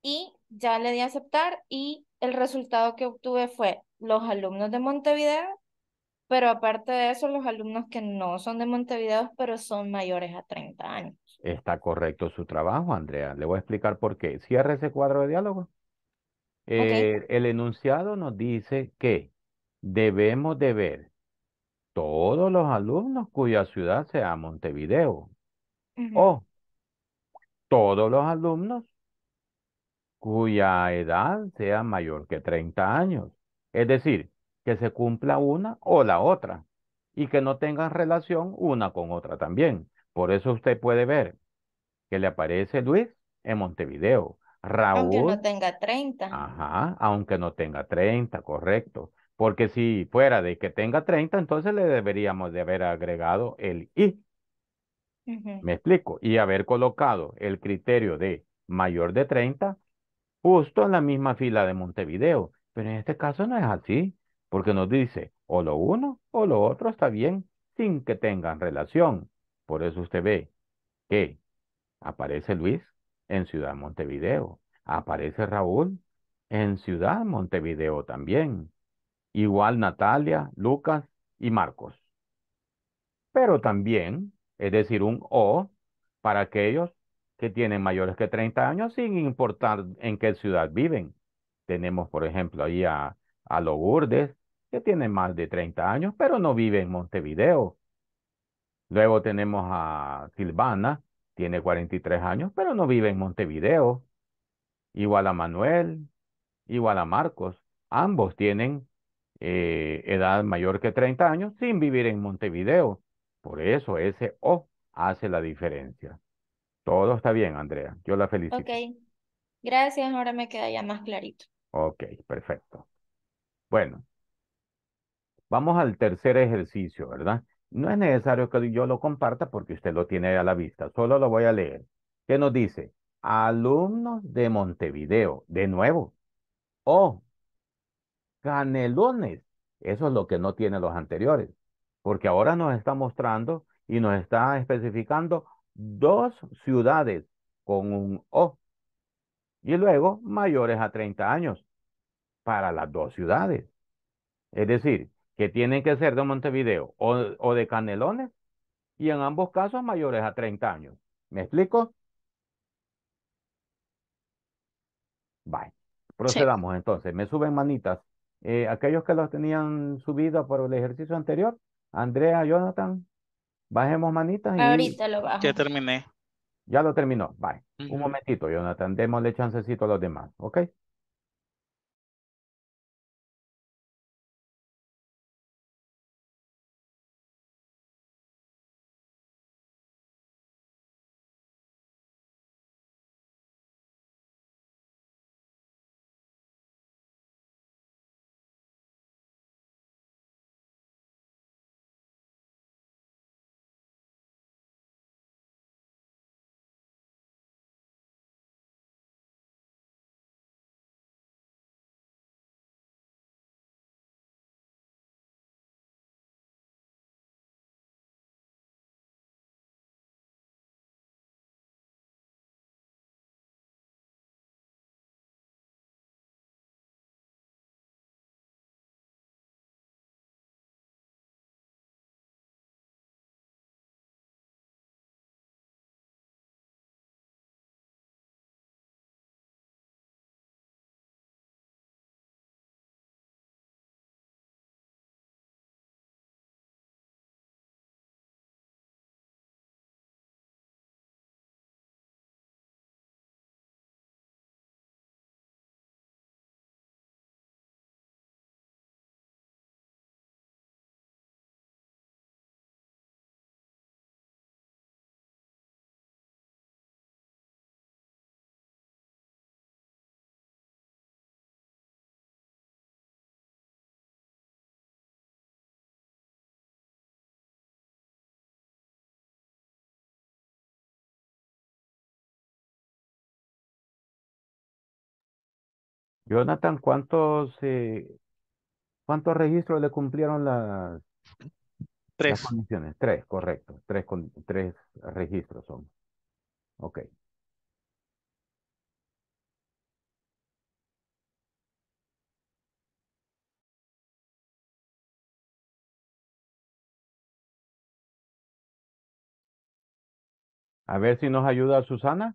Y ya le di a aceptar y el resultado que obtuve fue los alumnos de Montevideo, pero aparte de eso, los alumnos que no son de Montevideo, pero son mayores a 30 años. Está correcto su trabajo, Andrea. Le voy a explicar por qué. cierre ese cuadro de diálogo. Eh, el enunciado nos dice que debemos de ver todos los alumnos cuya ciudad sea Montevideo o todos los alumnos cuya edad sea mayor que 30 años. Es decir, que se cumpla una o la otra y que no tengan relación una con otra también. Por eso usted puede ver que le aparece Luis en Montevideo, Aunque no tenga 30. ajá, aunque no tenga 30, correcto. Porque si fuera de que tenga 30, entonces le deberíamos de haber agregado el I. Me explico. Y haber colocado el criterio de mayor de 30 justo en la misma fila de Montevideo. Pero en este caso no es así, porque nos dice o lo uno o lo otro está bien sin que tengan relación. Por eso usted ve que aparece Luis en Ciudad Montevideo, aparece Raúl en Ciudad Montevideo también. Igual Natalia, Lucas y Marcos. Pero también es decir, un O para aquellos que tienen mayores que 30 años sin importar en qué ciudad viven. Tenemos, por ejemplo, ahí a, a Logurdes, que tiene más de 30 años, pero no vive en Montevideo. Luego tenemos a Silvana, tiene 43 años, pero no vive en Montevideo. Igual a Manuel, igual a Marcos. Ambos tienen eh, edad mayor que 30 años sin vivir en Montevideo. Por eso ese O hace la diferencia. Todo está bien, Andrea. Yo la felicito. Ok. Gracias. Ahora me queda ya más clarito. Ok, perfecto. Bueno, vamos al tercer ejercicio, ¿verdad? No es necesario que yo lo comparta porque usted lo tiene a la vista. Solo lo voy a leer. ¿Qué nos dice? Alumnos de Montevideo. De nuevo. O. canelones. Eso es lo que no tiene los anteriores porque ahora nos está mostrando y nos está especificando dos ciudades con un O y luego mayores a 30 años para las dos ciudades. Es decir, que tienen que ser de Montevideo o, de Canelones y en ambos casos mayores a 30 años. ¿Me explico? Bye. Procedamos entonces. Me suben manitas. Eh, aquellos que los tenían subidos por el ejercicio anterior, Andrea, Jonathan, bajemos manitas. Y... Ahorita lo bajo. Ya terminé. Ya lo terminó. bye. Un momentito, Jonathan. Démosle chancecito a los demás. ¿Ok? Jonathan, ¿cuántos, eh, cuántos registros le cumplieron las, tres. condiciones? Tres, correcto. Tres, con, tres registros son. Ok. A ver si nos ayuda Susana.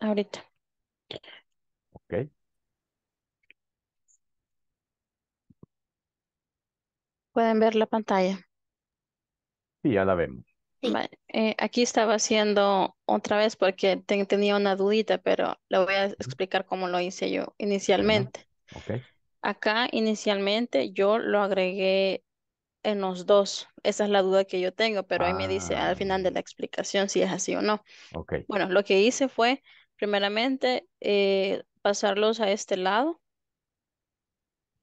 ahorita. Ok. ¿Pueden ver la pantalla? Sí, ya la vemos. Eh, aquí estaba haciendo otra vez porque tenía una dudita, pero le voy a explicar cómo lo hice yo inicialmente. Okay. Acá inicialmente yo lo agregué en los dos. Esa es la duda que yo tengo, pero ahí me dice al ah. final de la explicación si es así o no. Okay. Bueno, lo que hice fue Primeramente, eh, pasarlos a este lado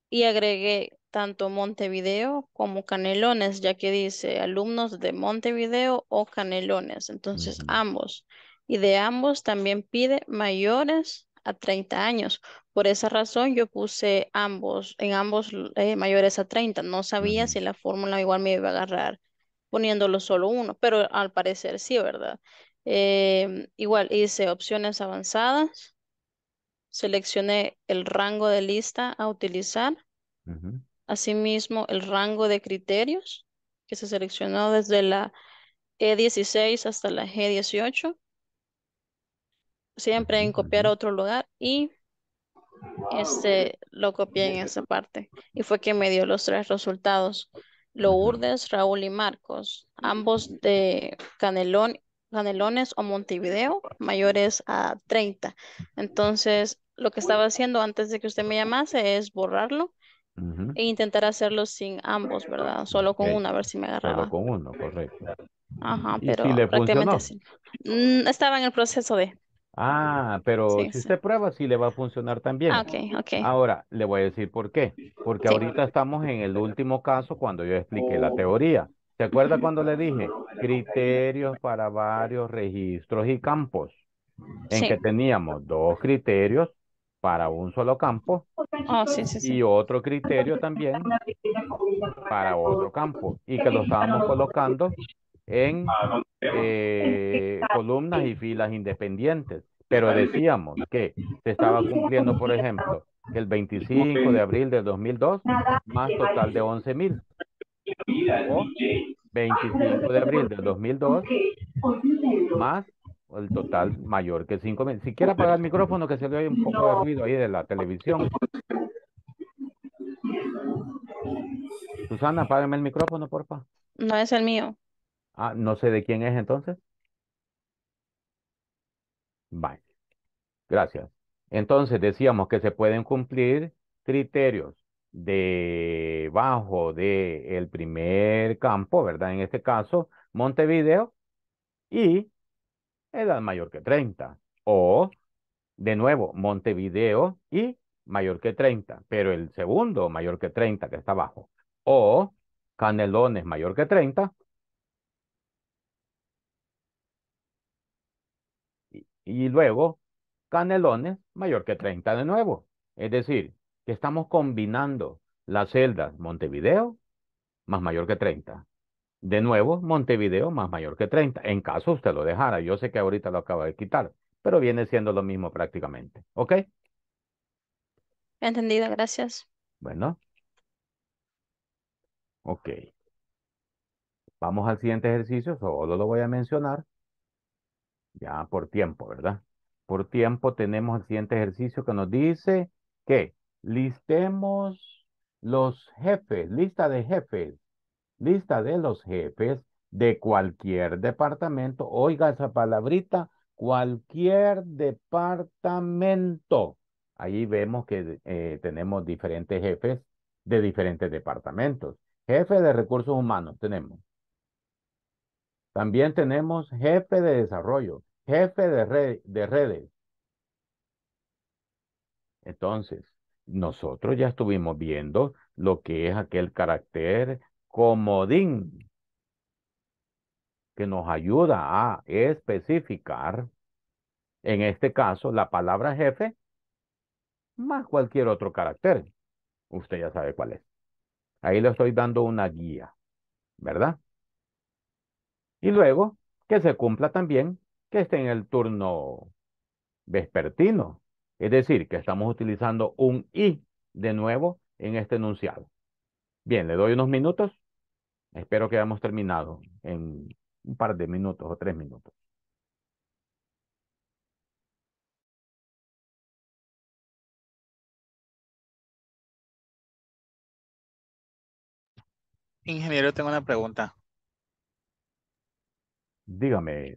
y agregué tanto Montevideo como Canelones, ya que dice alumnos de Montevideo o Canelones, entonces ambos. Y de ambos también pide mayores a 30 años. Por esa razón yo puse ambos, en ambos eh, mayores a 30. No sabía si la fórmula igual me iba a agarrar poniéndolo solo uno, pero al parecer sí, ¿verdad? Eh, igual hice opciones avanzadas. Seleccioné el rango de lista a utilizar. Asimismo, el rango de criterios que se seleccionó desde la E16 hasta la G18. Siempre en copiar a otro lugar y este, lo copié en esa parte. Y fue que me dio los tres resultados. Lourdes, Raúl y Marcos, ambos de Canelón Canelones o Montevideo mayores a 30. Entonces, lo que estaba haciendo antes de que usted me llamase es borrarlo e intentar hacerlo sin ambos, ¿verdad? Solo con una, uno, a ver si me agarraba. Solo con uno, correcto. Ajá, pero prácticamente mm, Estaba en el proceso de... Ah, pero si se usted prueba, sí le va a funcionar también. Ah, okay, okay. Ahora, le voy a decir por qué. Porque ahorita estamos en el último caso cuando yo expliqué la oh. teoría. ¿Se acuerda cuando le dije? Criterios para varios registros y campos. En que teníamos dos criterios para un solo campo ah, y otro criterio también para otro campo y que lo estábamos colocando en eh, columnas y filas independientes. Pero decíamos que se estaba cumpliendo, por ejemplo, el 25 de abril de 2002 más total de 11.000. 25 de abril del 2002 más el total mayor que 5 mil. Si quiere apagar el micrófono que se le oye un poco de ruido ahí de la televisión. Susana, apágame el micrófono, porfa. No es el mío. Ah, no sé de quién es entonces. Vale. Gracias. Entonces decíamos que se pueden cumplir criterios debajo del primer campo, ¿verdad? En este caso, Montevideo, y edad mayor que 30. O, de nuevo, Montevideo y mayor que 30, pero el segundo mayor que 30 que está abajo. O Canelones mayor que 30. Y, y luego Canelones mayor que 30 de nuevo. Es decir, que estamos combinando las celdas Montevideo más mayor que 30. De nuevo, Montevideo más mayor que 30. En caso usted lo dejara, yo sé que ahorita lo acaba de quitar, pero viene siendo lo mismo prácticamente. ¿Ok? Entendido, gracias. Bueno. Ok. Vamos al siguiente ejercicio, solo lo voy a mencionar. Ya por tiempo, ¿verdad? Por tiempo tenemos el siguiente ejercicio que nos dice que listemos los jefes, lista de jefes, lista de los jefes de cualquier departamento. Oiga esa palabrita, cualquier departamento. Ahí vemos que eh, tenemos diferentes jefes de diferentes departamentos. Jefe de recursos humanos tenemos. También tenemos jefe de desarrollo, jefe de, de redes. Entonces, nosotros ya estuvimos viendo lo que es aquel carácter comodín que nos ayuda a especificar, en este caso, la palabra jefe más cualquier otro carácter. Usted ya sabe cuál es. Ahí le estoy dando una guía, ¿verdad? Y luego, que se cumpla también que esté en el turno vespertino, es decir, que estamos utilizando un I de nuevo en este enunciado. Bien, le doy unos minutos. Espero que hayamos terminado en un par de minutos o tres minutos. Ingeniero, tengo una pregunta. Dígame.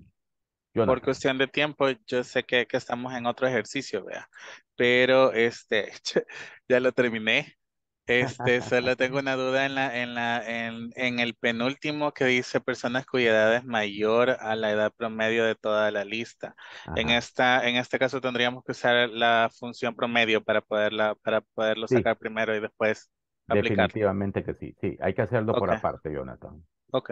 Por cuestión de tiempo, yo sé que, que estamos en otro ejercicio, vea, pero este, ya lo terminé. Este, solo tengo una duda en, la, en, la, en, en el penúltimo que dice personas cuya edad es mayor a la edad promedio de toda la lista. En, esta, en este caso tendríamos que usar la función promedio para, poderla, para poderlo sacar primero y después aplicar. Definitivamente que sí, sí, hay que hacerlo por aparte, Jonathan. Ok.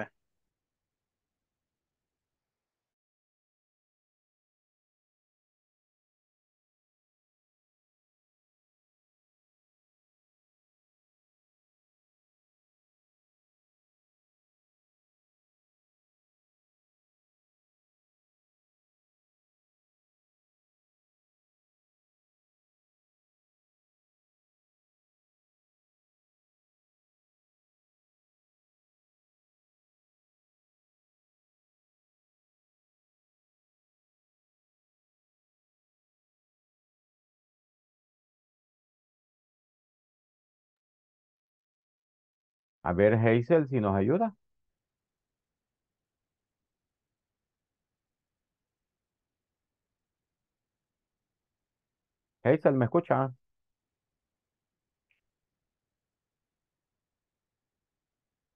A ver, Hazel, si nos ayuda. Hazel, ¿me escucha?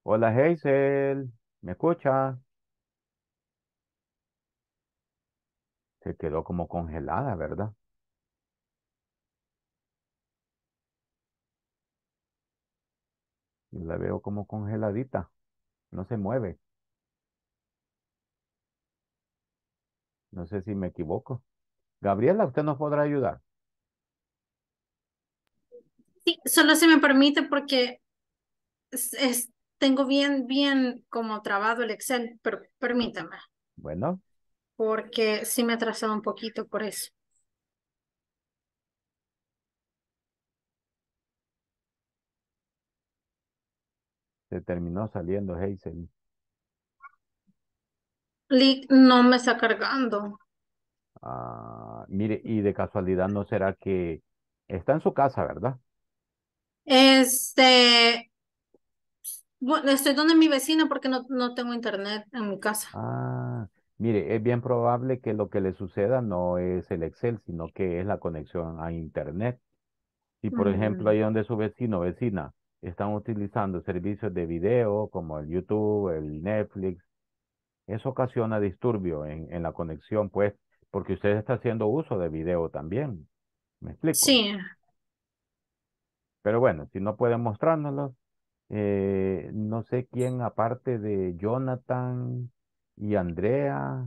Hola, Hazel, ¿me escucha? Se quedó como congelada, ¿verdad? la veo como congeladita. No se mueve. No sé si me equivoco. Gabriela, ¿usted nos podrá ayudar? Sí, solo se me permite porque tengo bien, bien como trabado el Excel, pero permítame. Bueno. Porque sí me he un poquito por eso. Se terminó saliendo Hazel. Lick no me está cargando. Ah, mire, y de casualidad no será que está en su casa, ¿verdad? Este, bueno, estoy donde mi vecina porque no, no tengo internet en mi casa. Ah, mire, es bien probable que lo que le suceda no es el Excel, sino que es la conexión a internet. y por ejemplo, mm. ahí donde su vecino, vecina, están utilizando servicios de video como el YouTube, el Netflix, eso ocasiona disturbio en, la conexión, pues, porque usted está haciendo uso de video también. ¿Me explico? Sí. Pero bueno, si no pueden mostrárnoslo, eh, no sé quién aparte de Jonathan y Andrea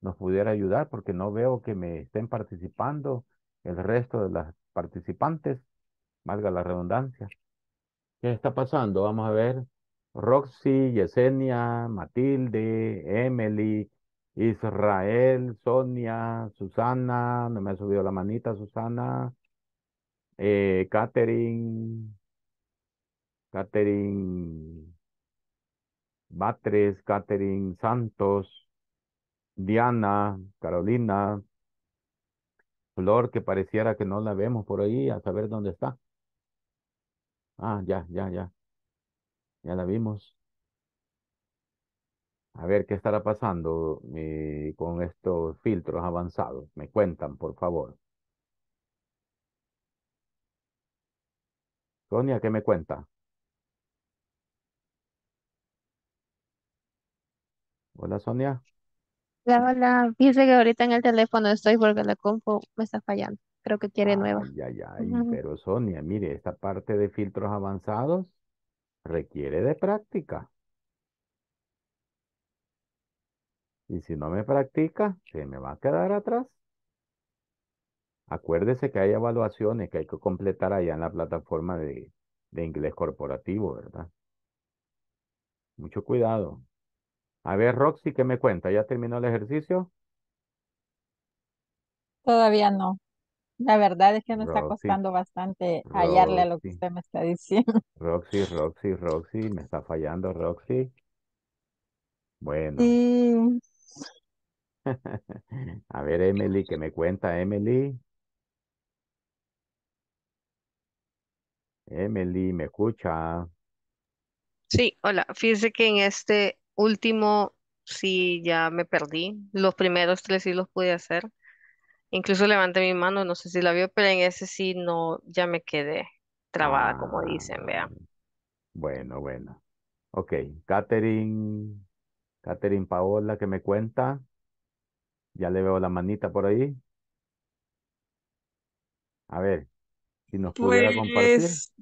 nos pudiera ayudar, porque no veo que me estén participando el resto de las participantes, valga la redundancia. ¿Qué está pasando? Vamos a ver. Roxy, Yesenia, Matilde, Emily, Israel, Sonia, Susana, no me ha subido la manita Susana, Catherine, eh, Catherine Batres, Catherine Santos, Diana, Carolina, Flor, que pareciera que no la vemos por ahí, a saber dónde está. Ah, ya, ya, ya. Ya la vimos. A ver qué estará pasando eh, con estos filtros avanzados. Me cuentan, por favor. Sonia, ¿qué me cuenta? Hola, Sonia. Hola, hola. Fíjese que ahorita en el teléfono estoy porque la compu me está fallando creo que quiere nuevas ah, nueva. Ya, Pero Sonia, mire, esta parte de filtros avanzados requiere de práctica. Y si no me practica, se me va a quedar atrás. Acuérdese que hay evaluaciones que hay que completar allá en la plataforma de, de inglés corporativo, ¿verdad? Mucho cuidado. A ver, Roxy, ¿qué me cuenta? ¿Ya terminó el ejercicio? Todavía no. La verdad es que me está costando bastante hallarle a lo que usted me está diciendo. Roxy, Roxy, Roxy, me está fallando Roxy. Bueno. a ver, Emily, que me cuenta, Emily? Emily, ¿me escucha? Sí, hola. Fíjese que en este último sí ya me perdí. Los primeros tres sí los pude hacer. Incluso levanté mi mano, no sé si la vio, pero en ese sí no, ya me quedé trabada, como ah, dicen, vean. bueno, bueno. Ok, Catherine, Catherine Paola que me cuenta. Ya le veo la manita por ahí. A ver, si nos pudiera compartir. Pues,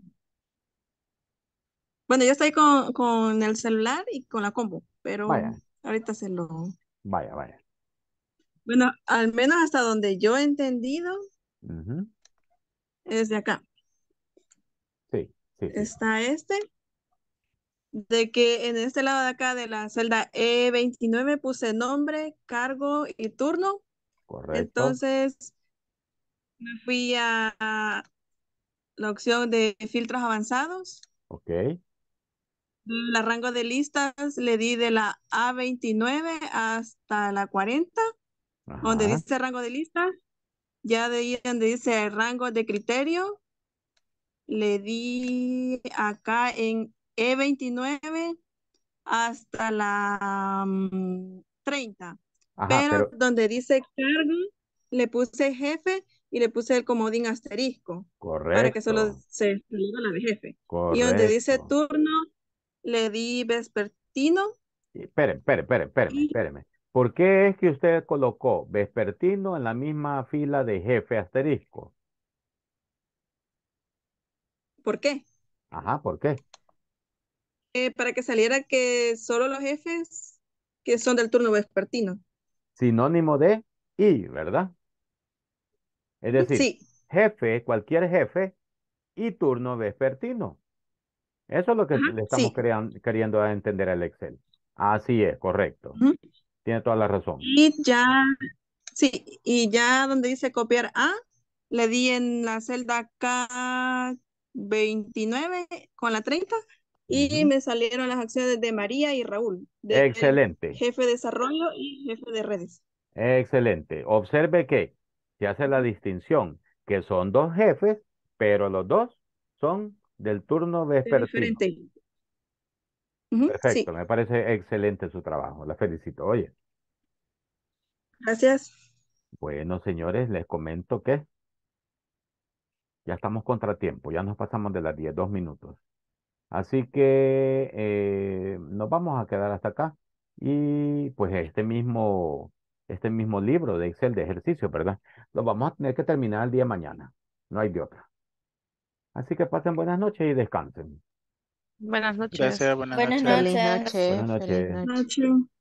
bueno, ya estoy con, con el celular y con la combo, pero ahorita se lo... vaya, vaya. Bueno, al menos hasta donde yo he entendido, es de acá. Sí, sí, Está este, de que en este lado de acá de la celda E29 puse nombre, cargo y turno. Correcto. Entonces, me fui a, la opción de filtros avanzados. Ok. La rango de listas le di de la A29 hasta la 40. Donde dice rango de lista, ya de ahí donde dice rango de criterio, le di acá en E29 hasta la 30. Mm, pero, donde dice cargo, le puse jefe y le puse el comodín asterisco. Correcto. Para que solo se diga la de jefe. Y donde dice turno, le di vespertino. espere espérenme, espérenme, espérenme. ¿Por qué es que usted colocó vespertino en la misma fila de jefe asterisco? ¿Por qué? Ajá, ¿por qué? Eh, para que saliera que solo los jefes que son del turno vespertino. Sinónimo de y, ¿verdad? Es decir, jefe, cualquier jefe y turno vespertino. Eso es lo que le estamos queriendo entender al Excel. Así es, correcto. Tiene toda la razón. Y ya, sí, y ya donde dice copiar A, le di en la celda K29 con la 30 y me salieron las acciones de María y Raúl. Excelente. Jefe de desarrollo y jefe de redes. Excelente. Observe que se hace la distinción, que son dos jefes, pero los dos son del turno de De Perfecto, me parece excelente su trabajo, la felicito. Oye, Gracias. Bueno, señores, les comento que ya estamos contratiempo, ya nos pasamos de las diez, dos minutos. Así que eh, nos vamos a quedar hasta acá. Y pues este mismo, este mismo libro de Excel de ejercicio, ¿verdad? Lo vamos a tener que terminar el día de mañana. No hay de otra. Así que pasen buenas noches y descansen. Buenas noches. Buenas noches. Buenas noches. Buenas noches.